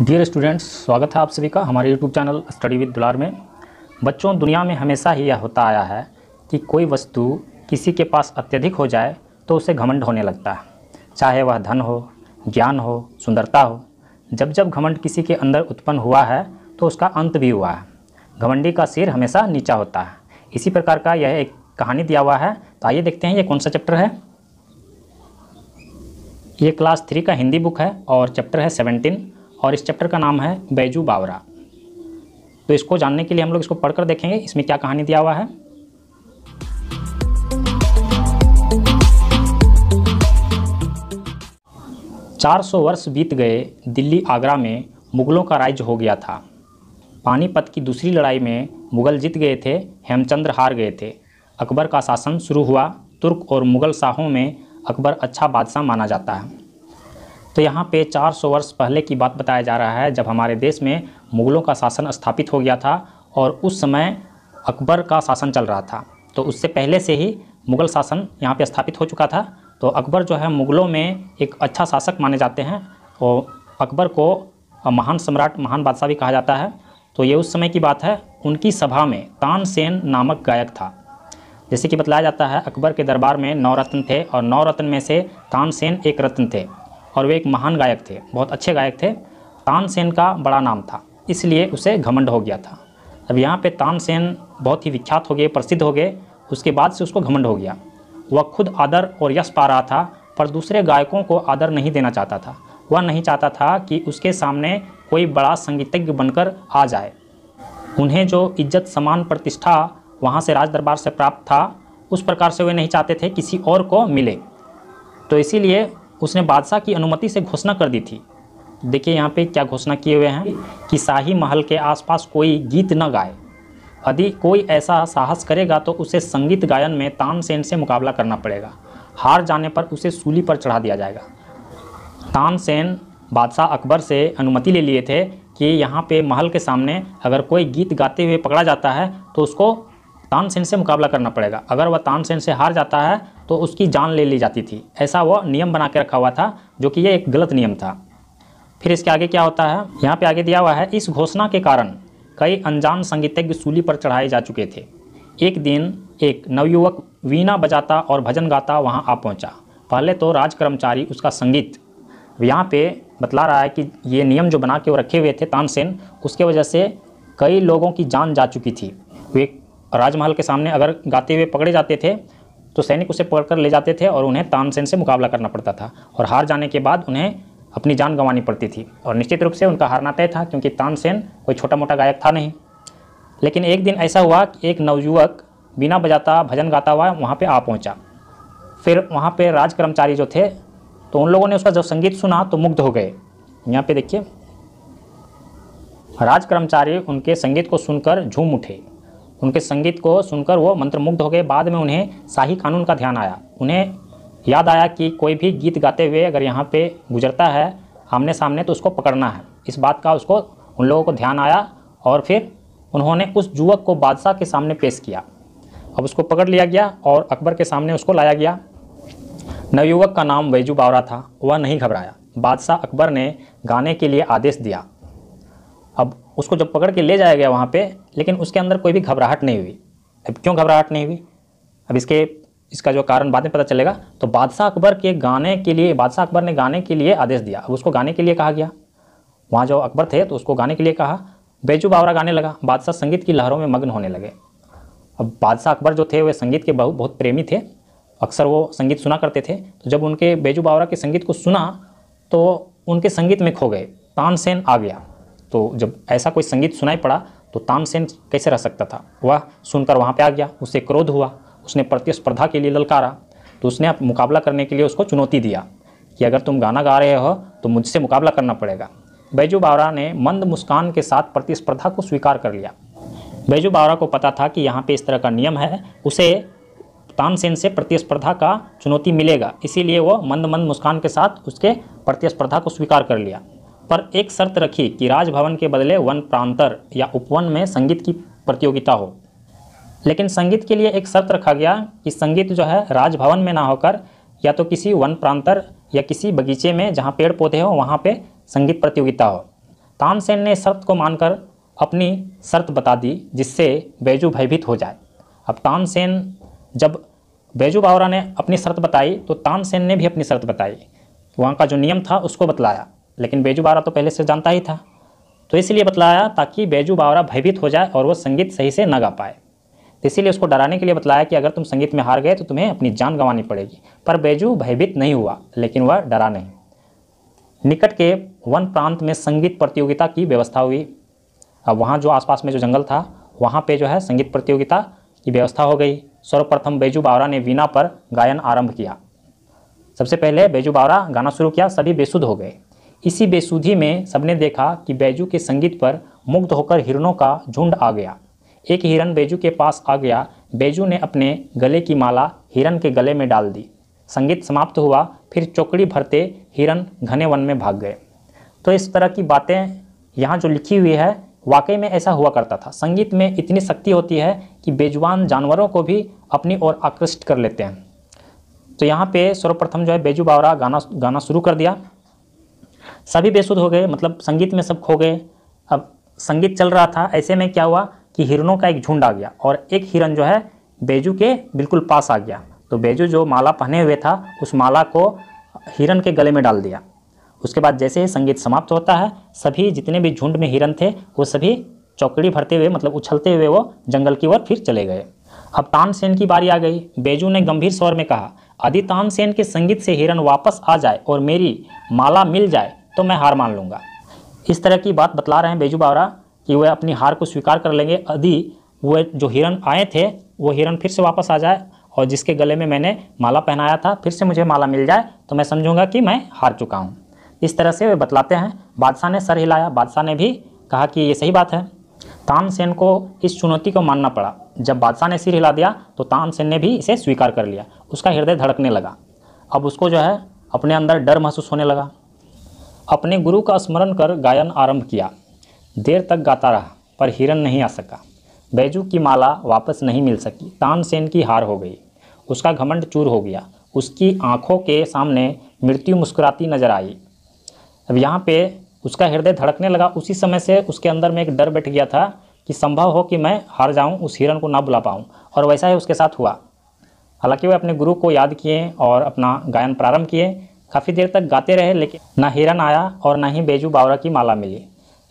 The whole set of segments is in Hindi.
डियर स्टूडेंट्स स्वागत है आप सभी का हमारे यूट्यूब चैनल स्टडी विद दुलार में बच्चों दुनिया में हमेशा ही यह होता आया है कि कोई वस्तु किसी के पास अत्यधिक हो जाए तो उसे घमंड होने लगता है चाहे वह धन हो ज्ञान हो सुंदरता हो जब जब घमंड किसी के अंदर उत्पन्न हुआ है तो उसका अंत भी हुआ है घमंडी का सिर हमेशा नीचा होता है इसी प्रकार का यह एक कहानी दिया हुआ है तो आइए देखते हैं ये कौन सा चैप्टर है ये क्लास थ्री का हिंदी बुक है और चैप्टर है सेवनटीन और इस चैप्टर का नाम है बैजू बावरा तो इसको जानने के लिए हम लोग इसको पढ़कर देखेंगे इसमें क्या कहानी दिया हुआ है चार सौ वर्ष बीत गए दिल्ली आगरा में मुगलों का राज्य हो गया था पानीपत की दूसरी लड़ाई में मुगल जीत गए थे हेमचंद्र हार गए थे अकबर का शासन शुरू हुआ तुर्क और मुगल शाहों में अकबर अच्छा बादशाह माना जाता है तो यहाँ पे 400 वर्ष पहले की बात बताया जा रहा है जब हमारे देश में मुग़लों का शासन स्थापित हो गया था और उस समय अकबर का शासन चल रहा था तो उससे पहले से ही मुग़ल शासन यहाँ पे स्थापित हो चुका था तो अकबर जो है मुग़लों में एक अच्छा शासक माने जाते हैं और अकबर को महान सम्राट महान बादशाह भी कहा जाता है तो ये उस समय की बात है उनकी सभा में तानसेन नामक गायक था जैसे कि बताया जाता है अकबर के दरबार में नौ रत्न थे और नौ रत्न में से तानसेन एक रत्न थे और वे एक महान गायक थे बहुत अच्छे गायक थे तानसेन का बड़ा नाम था इसलिए उसे घमंड हो गया था अब यहाँ पे तानसेन बहुत ही विख्यात हो गए प्रसिद्ध हो गए उसके बाद से उसको घमंड हो गया वह खुद आदर और यश पा रहा था पर दूसरे गायकों को आदर नहीं देना चाहता था वह नहीं चाहता था कि उसके सामने कोई बड़ा संगीतज्ञ बनकर आ जाए उन्हें जो इज्जत समान प्रतिष्ठा वहाँ से राजदरबार से प्राप्त था उस प्रकार से वे नहीं चाहते थे किसी और को मिले तो इसीलिए उसने बादशाह की अनुमति से घोषणा कर दी थी देखिए यहाँ पे क्या घोषणा किए हुए हैं कि शाही महल के आसपास कोई गीत न गाए यदि कोई ऐसा साहस करेगा तो उसे संगीत गायन में तानसेन से मुकाबला करना पड़ेगा हार जाने पर उसे सूली पर चढ़ा दिया जाएगा तानसेन बादशाह अकबर से अनुमति ले लिए थे कि यहाँ पे महल के सामने अगर कोई गीत गाते हुए पकड़ा जाता है तो उसको तानसेन से मुकाबला करना पड़ेगा अगर वह तानसेन से हार जाता है तो उसकी जान ले ली जाती थी ऐसा वह नियम बना के रखा हुआ था जो कि यह एक गलत नियम था फिर इसके आगे क्या होता है यहाँ पे आगे दिया हुआ है इस घोषणा के कारण कई अनजान संगीतज्ञ सूली पर चढ़ाए जा चुके थे एक दिन एक नवयुवक वीणा बजाता और भजन गाता वहाँ आ पहुँचा पहले तो राज कर्मचारी उसका संगीत यहाँ पे बतला रहा है कि ये नियम जो बना के वो रखे हुए थे तानसेन उसके वजह से कई लोगों की जान जा चुकी थी वे राजमहल के सामने अगर गाते हुए पकड़े जाते थे तो सैनिक उसे पकड़कर ले जाते थे और उन्हें तानसेन से मुकाबला करना पड़ता था और हार जाने के बाद उन्हें अपनी जान गंवानी पड़ती थी और निश्चित रूप से उनका हारना तय था क्योंकि तानसेन कोई छोटा मोटा गायक था नहीं लेकिन एक दिन ऐसा हुआ कि एक नवयुवक बिना बजाता भजन गाता हुआ वहाँ पर आ पहुँचा फिर वहाँ पर राज कर्मचारी जो थे तो उन लोगों ने उसका जब संगीत सुना तो मुग्ध हो गए यहाँ पर देखिए राज कर्मचारी उनके संगीत को सुनकर झूम उठे उनके संगीत को सुनकर वो मंत्रमुग्ध हो गए बाद में उन्हें शाही कानून का ध्यान आया उन्हें याद आया कि कोई भी गीत गाते हुए अगर यहाँ पे गुजरता है आमने सामने तो उसको पकड़ना है इस बात का उसको उन लोगों को ध्यान आया और फिर उन्होंने उस युवक को बादशाह के सामने पेश किया अब उसको पकड़ लिया गया और अकबर के सामने उसको लाया गया नवयुवक का नाम वैजू बावरा था वह नहीं घबराया बादशाह अकबर ने गाने के लिए आदेश दिया उसको जब पकड़ के ले जाया गया वहाँ पे लेकिन उसके अंदर कोई भी घबराहट नहीं हुई अब क्यों घबराहट नहीं हुई अब इसके इसका जो कारण बाद में पता चलेगा तो बादशाह अकबर के गाने के लिए बादशाह अकबर ने गाने के लिए आदेश दिया अब उसको गाने के लिए कहा गया वहाँ जो अकबर थे तो उसको गाने के लिए कहा बेजू बावरा गाने लगा बादशाह संगीत की लहरों में मग्न होने लगे अब बादशाह अकबर जो थे वे संगीत के बहुत बहुत प्रेमी थे अक्सर वो संगीत सुना करते थे तो जब उनके बेजू बावरा के संगीत को सुना तो उनके संगीत में खो गए तानसेन आ गया तो जब ऐसा कोई संगीत सुनाई पड़ा तो तानसेन कैसे रह सकता था वह सुनकर वहाँ पे आ गया उसे क्रोध हुआ उसने प्रतिस्पर्धा के लिए ललकारा तो उसने मुकाबला करने के लिए उसको चुनौती दिया कि अगर तुम गाना गा रहे हो तो मुझसे मुकाबला करना पड़ेगा बैजू बावरा ने मंद मुस्कान के साथ प्रतिस्पर्धा को स्वीकार कर लिया बैजू बावरा को पता था कि यहाँ पे इस तरह का नियम है उसे तानसेन से प्रतिस्पर्धा का चुनौती मिलेगा इसीलिए वो मंद मंद मुस्कान के साथ उसके प्रतिस्पर्धा को स्वीकार कर लिया पर एक शर्त रखी कि राजभवन के बदले वन प्रांतर या उपवन में संगीत की प्रतियोगिता हो लेकिन संगीत के लिए एक शर्त रखा गया कि संगीत जो है राजभवन में ना होकर या तो किसी वन प्रांतर या किसी बगीचे में जहाँ पेड़ पौधे हो वहाँ पर संगीत प्रतियोगिता हो तामसेन ने शर्त को मानकर अपनी शर्त बता दी जिससे बैजू भयभीत हो जाए अब तामसेन जब बैजू बावरा ने अपनी शर्त बताई तो तामसेन ने भी अपनी शर्त बताई वहाँ का जो नियम था उसको बतलाया लेकिन बेजू बावरा तो पहले से जानता ही था तो इसलिए बतलाया ताकि बेजू बावरा भयभीत हो जाए और वो संगीत सही से न गा पाए तो इसीलिए उसको डराने के लिए बतलाया कि अगर तुम संगीत में हार गए तो तुम्हें अपनी जान गंवानी पड़ेगी पर बेजू भयभीत नहीं हुआ लेकिन वह डरा नहीं निकट के वन प्रांत में संगीत प्रतियोगिता की व्यवस्था हुई अब वहाँ जो आसपास में जो जंगल था वहाँ पे जो है संगीत प्रतियोगिता की व्यवस्था हो गई सर्वप्रथम बेजू बावरा ने वीणा पर गायन आरंभ किया सबसे पहले बेजू बावरा गाना शुरू किया सभी बेसुध हो गए इसी बेसुधी में सबने देखा कि बैजू के संगीत पर मुग्ध होकर हिरणों का झुंड आ गया एक हिरण बैजू के पास आ गया बैजू ने अपने गले की माला हिरण के गले में डाल दी संगीत समाप्त हुआ फिर चौकड़ी भरते हिरन घने वन में भाग गए तो इस तरह की बातें यहाँ जो लिखी हुई है वाकई में ऐसा हुआ करता था संगीत में इतनी शक्ति होती है कि बेजुबान जानवरों को भी अपनी ओर आकृष्ट कर लेते हैं तो यहाँ पे सर्वप्रथम जो है बेजू बावरा गाना गाना शुरू कर दिया सभी बेसुध हो गए मतलब संगीत में सब खो गए अब संगीत चल रहा था ऐसे में क्या हुआ कि हिरणों का एक झुंड आ गया और एक हिरण जो है बेजू के बिल्कुल पास आ गया तो बेजू जो माला पहने हुए था उस माला को हिरण के गले में डाल दिया उसके बाद जैसे ही संगीत समाप्त होता है सभी जितने भी झुंड में हिरण थे वो सभी चौकड़ी भरते हुए मतलब उछलते हुए वो जंगल की ओर फिर चले गए अब तानसेन की बारी आ गई बेजू ने गंभीर स्वर में कहा यदि तानसेन के संगीत से हिरण वापस आ जाए और मेरी माला मिल जाए तो मैं हार मान लूँगा इस तरह की बात बतला रहे हैं बेजू बावरा कि वह अपनी हार को स्वीकार कर लेंगे यदि वह जो हिरन आए थे वो हिरन फिर से वापस आ जाए और जिसके गले में मैंने माला पहनाया था फिर से मुझे माला मिल जाए तो मैं समझूंगा कि मैं हार चुका हूँ इस तरह से वे बतलाते हैं बादशाह ने सर हिलाया बादशाह ने भी कहा कि ये सही बात है तानसेन को इस चुनौती को मानना पड़ा जब बादशाह ने सिर हिला दिया तो तानसेन ने भी इसे स्वीकार कर लिया उसका हृदय धड़कने लगा अब उसको जो है अपने अंदर डर महसूस होने लगा अपने गुरु का स्मरण कर गायन आरंभ किया देर तक गाता रहा पर हिरन नहीं आ सका बैजू की माला वापस नहीं मिल सकी तानसेन की हार हो गई उसका घमंड चूर हो गया उसकी आंखों के सामने मृत्यु मुस्कुराती नजर आई अब यहाँ पे उसका हृदय धड़कने लगा उसी समय से उसके अंदर में एक डर बैठ गया था कि संभव हो कि मैं हार जाऊँ उस हिरन को ना बुला पाऊँ और वैसा ही उसके साथ हुआ हालांकि वह अपने गुरु को याद किए और अपना गायन प्रारंभ किए काफ़ी देर तक गाते रहे लेकिन ना हिरन आया और ना ही बेजू बावरा की माला मिली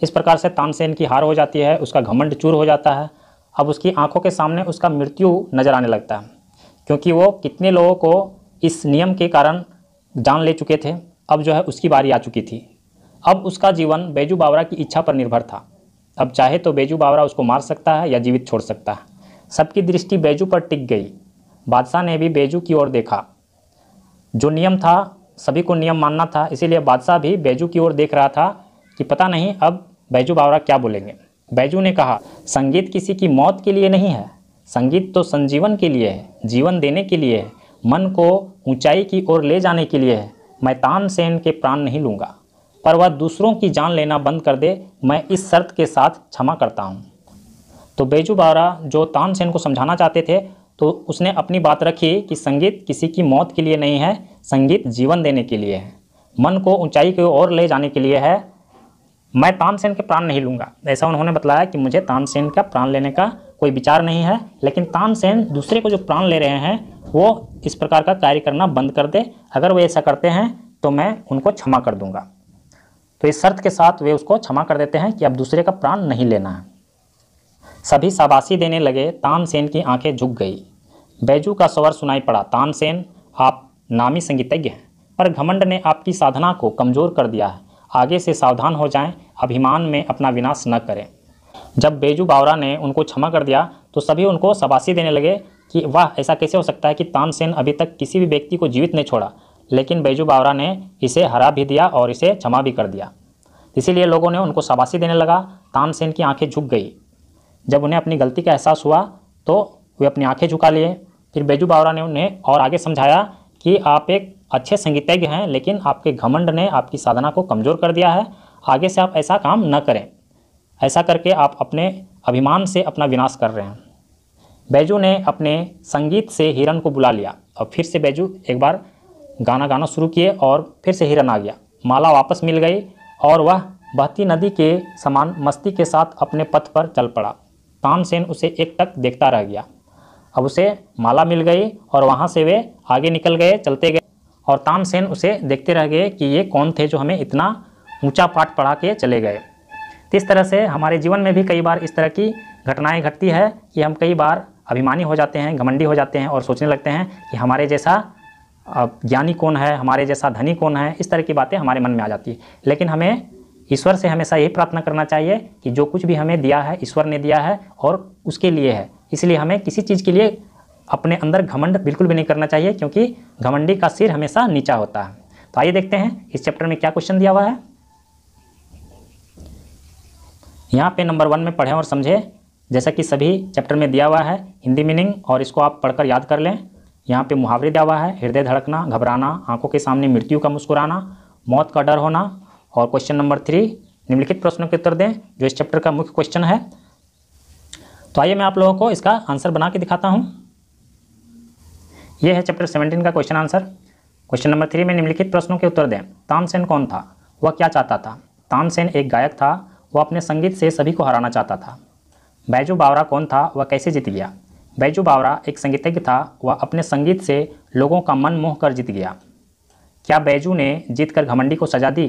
इस प्रकार से तानसेन की हार हो जाती है उसका घमंड चूर हो जाता है अब उसकी आंखों के सामने उसका मृत्यु नज़र आने लगता है क्योंकि वो कितने लोगों को इस नियम के कारण जान ले चुके थे अब जो है उसकी बारी आ चुकी थी अब उसका जीवन बेजू बावरा की इच्छा पर निर्भर था अब चाहे तो बेजू बावरा उसको मार सकता है या जीवित छोड़ सकता है सबकी दृष्टि बेजू पर टिक गई बादशाह ने भी बेजू की ओर देखा जो नियम था सभी को नियम मानना था इसीलिए बादशाह भी बैजू की ओर देख रहा था कि पता नहीं अब बैजू बावरा क्या बोलेंगे बैजू ने कहा संगीत किसी की मौत के लिए नहीं है संगीत तो संजीवन के लिए है जीवन देने के लिए है मन को ऊंचाई की ओर ले जाने के लिए है मैं तानसेन के प्राण नहीं लूँगा पर वह दूसरों की जान लेना बंद कर दे मैं इस शर्त के साथ क्षमा करता हूँ तो बैजू बावरा जो तानसेन को समझाना चाहते थे तो उसने अपनी बात रखी कि संगीत किसी की मौत के लिए नहीं है संगीत जीवन देने के लिए है मन को ऊंचाई की ओर ले जाने के लिए है मैं तानसेन के प्राण नहीं लूँगा ऐसा उन्होंने बताया कि मुझे तानसेन का प्राण लेने का कोई विचार नहीं है लेकिन तानसेन दूसरे को जो प्राण ले रहे हैं वो इस प्रकार का कार्य करना बंद कर दे अगर वे ऐसा करते हैं तो मैं उनको क्षमा कर दूंगा तो इस शर्त के साथ वे उसको क्षमा कर देते हैं कि अब दूसरे का प्राण नहीं लेना है सभी शाबाशी देने लगे तानसेन की आंखें झुक गई बैजू का स्वर सुनाई पड़ा तानसेन आप नामी संगीतज्ञ हैं पर घमंड ने आपकी साधना को कमज़ोर कर दिया है आगे से सावधान हो जाएं अभिमान में अपना विनाश न करें जब बेजू बावरा ने उनको क्षमा कर दिया तो सभी उनको शबासी देने लगे कि वाह ऐसा कैसे हो सकता है कि तानसेन अभी तक किसी भी व्यक्ति को जीवित नहीं छोड़ा लेकिन बेजू बावरा ने इसे हरा भी दिया और इसे क्षमा भी कर दिया इसीलिए लोगों ने उनको सबासी देने लगा तानसेन की आँखें झुक गई जब उन्हें अपनी गलती का एहसास हुआ तो वे अपनी आँखें झुका लिए फिर बैजू बावरा ने उन्हें और आगे समझाया कि आप एक अच्छे संगीतज्ञ हैं लेकिन आपके घमंड ने आपकी साधना को कमज़ोर कर दिया है आगे से आप ऐसा काम न करें ऐसा करके आप अपने अभिमान से अपना विनाश कर रहे हैं बैजू ने अपने संगीत से हिरन को बुला लिया और फिर से बैजू एक बार गाना गाना शुरू किए और फिर से हिरन आ गया माला वापस मिल गई और वह बहती नदी के समान मस्ती के साथ अपने पथ पर चल पड़ा तानसेन उसे एक टक देखता रह गया अब उसे माला मिल गई और वहाँ से वे आगे निकल गए चलते गए और तानसेन उसे देखते रह गए कि ये कौन थे जो हमें इतना ऊंचा पाठ पढ़ा के चले गए तो इस तरह से हमारे जीवन में भी कई बार इस तरह की घटनाएं घटती है कि हम कई बार अभिमानी हो जाते हैं घमंडी हो जाते हैं और सोचने लगते हैं कि हमारे जैसा ज्ञानी कौन है हमारे जैसा धनी कौन है इस तरह की बातें हमारे मन में आ जाती है लेकिन हमें ईश्वर से हमेशा यही प्रार्थना करना चाहिए कि जो कुछ भी हमें दिया है ईश्वर ने दिया है और उसके लिए है इसलिए हमें किसी चीज़ के लिए अपने अंदर घमंड बिल्कुल भी नहीं करना चाहिए क्योंकि घमंडी का सिर हमेशा नीचा होता है तो आइए देखते हैं इस चैप्टर में क्या क्वेश्चन दिया हुआ है यहाँ पे नंबर वन में पढ़ें और समझें जैसा कि सभी चैप्टर में दिया हुआ है हिंदी मीनिंग और इसको आप पढ़कर याद कर लें यहाँ पे मुहावरे दिया हुआ है हृदय धड़कना घबराना आंखों के सामने मृत्यु का मुस्कुराना मौत का डर होना और क्वेश्चन नंबर थ्री निम्नलिखित प्रश्नों के उत्तर दें जो इस चैप्टर का मुख्य क्वेश्चन है तो आइए मैं आप लोगों को इसका आंसर बना के दिखाता हूँ यह है चैप्टर सेवेंटीन का question answer question number three में निम्नलिखित प्रश्नों के उत्तर दें तामसेन कौन था वह क्या चाहता था तामसेन एक गायक था वह अपने संगीत से सभी को हराना चाहता था बैजू बावरा कौन था वह कैसे जीत गया बैजू बावरा एक संगीतज्ञ था वह अपने संगीत से लोगों का मन मोह कर जीत गया क्या बैजू ने जीत कर घमंडी को सजा दी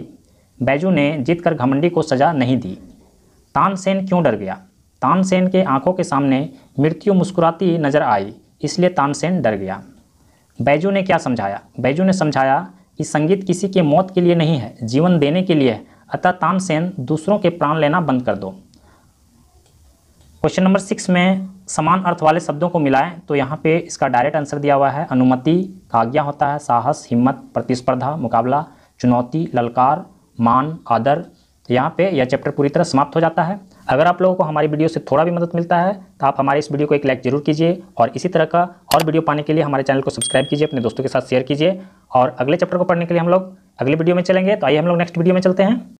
बैजू ने जीत कर घमंडी को सजा नहीं दी तानसेन क्यों डर गया तानसेन के आंखों के सामने मृत्यु मुस्कुराती नजर आई इसलिए तानसेन डर गया बैजू ने क्या समझाया बैजू ने समझाया कि संगीत किसी के मौत के लिए नहीं है जीवन देने के लिए अतः तानसेन दूसरों के प्राण लेना बंद कर दो क्वेश्चन नंबर सिक्स में समान अर्थ वाले शब्दों को मिलाएं तो यहाँ पे इसका डायरेक्ट आंसर दिया हुआ है अनुमति का आज्ञा होता है साहस हिम्मत प्रतिस्पर्धा मुकाबला चुनौती ललकार मान आदर तो यहाँ पे यह चैप्टर पूरी तरह समाप्त हो जाता है अगर आप लोगों को हमारी वीडियो से थोड़ा भी मदद मिलता है तो आप हमारे इस वीडियो को एक लाइक जरूर कीजिए और इसी तरह का और वीडियो पाने के लिए हमारे चैनल को सब्सक्राइब कीजिए अपने दोस्तों के साथ शेयर कीजिए और अगले चैप्टर को पढ़ने के लिए हम लोग अगले वीडियो में चलेंगे तो आइए हम लोग नेक्स्ट वीडियो में चलते हैं